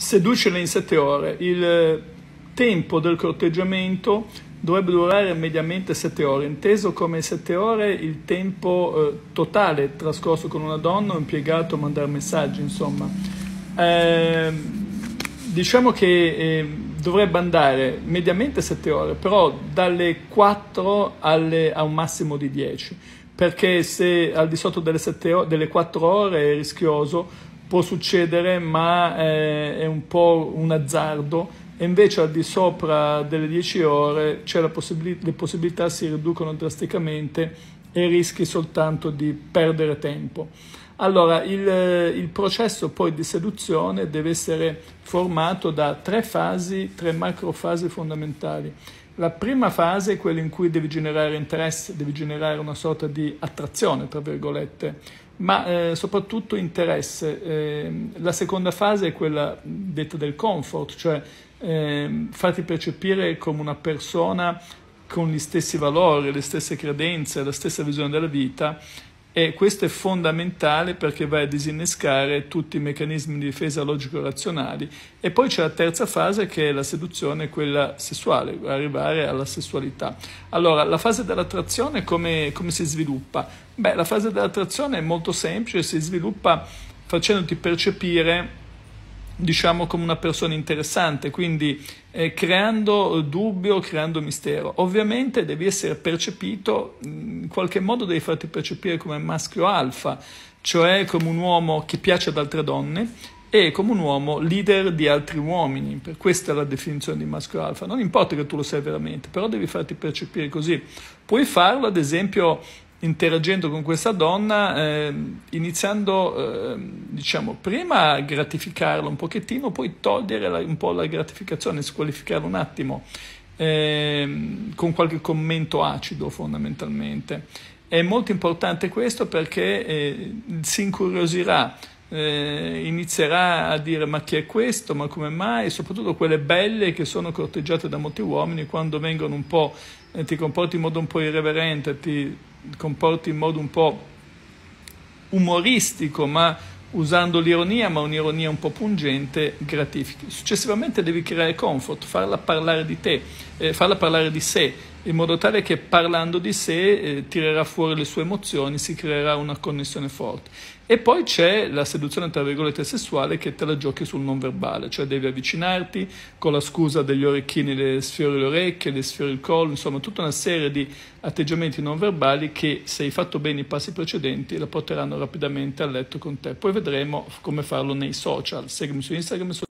seducele in sette ore. Il eh, tempo del corteggiamento dovrebbe durare mediamente sette ore, inteso come sette ore il tempo eh, totale trascorso con una donna o impiegato a mandare messaggi, insomma. Eh, diciamo che eh, dovrebbe andare mediamente sette ore, però dalle 4 alle, a un massimo di 10, perché se al di sotto delle, 7 ore, delle 4 ore è rischioso può succedere ma è, eh, è un po' un azzardo e invece al di sopra delle 10 ore possibilità, le possibilità si riducono drasticamente e rischi soltanto di perdere tempo. Allora, il, il, processo poi di seduzione deve essere formato da tre fasi, tre macrofasi fondamentali. La prima fase è quella in cui devi generare interesse, devi generare una sorta di attrazione, tra virgolette, ma eh, soprattutto interesse. Eh, la seconda fase è quella detta del comfort, cioè eh, farti percepire come una persona con gli stessi valori, le stesse credenze, la stessa visione della vita e questo è fondamentale perché vai a disinnescare tutti i meccanismi di difesa logico-razionali. E poi c'è la terza fase che è la seduzione, quella sessuale, arrivare alla sessualità. Allora, la fase dell'attrazione come, come si sviluppa? Beh, la fase dell'attrazione è molto semplice, si sviluppa facendoti percepire diciamo come una persona interessante, quindi eh, creando dubbio, creando mistero. Ovviamente devi essere percepito, in qualche modo devi farti percepire come maschio alfa, cioè come un uomo che piace ad altre donne e come un uomo leader di altri uomini, per questa è la definizione di maschio alfa, non importa che tu lo sai veramente, però devi farti percepire così. Puoi farlo ad esempio interagendo con questa donna, eh, iniziando, eh, diciamo, prima a gratificarla un pochettino, poi togliere la, un po' la gratificazione, squalificarla un attimo, eh, con qualche commento acido fondamentalmente. È molto importante questo perché eh, si incuriosirà eh, inizierà a dire ma chi è questo, ma come mai, e soprattutto quelle belle che sono corteggiate da molti uomini quando vengono un po', eh, ti comporti in modo un po' irreverente, ti comporti in modo un po' umoristico, ma usando l'ironia, ma un'ironia un po' pungente, gratifichi. Successivamente devi creare comfort, farla parlare di te, eh, farla parlare di sé, in modo tale che parlando di sé eh, tirerà fuori le sue emozioni, si creerà una connessione forte. E poi c'è la seduzione, tra virgolette, sessuale che te la giochi sul non verbale, cioè devi avvicinarti con la scusa degli orecchini, le sfiori le orecchie, le sfiori il collo, insomma tutta una serie di atteggiamenti non verbali che se hai fatto bene i passi precedenti la porteranno rapidamente a letto con te. Poi vedremo come farlo nei social, seguimi su Instagram su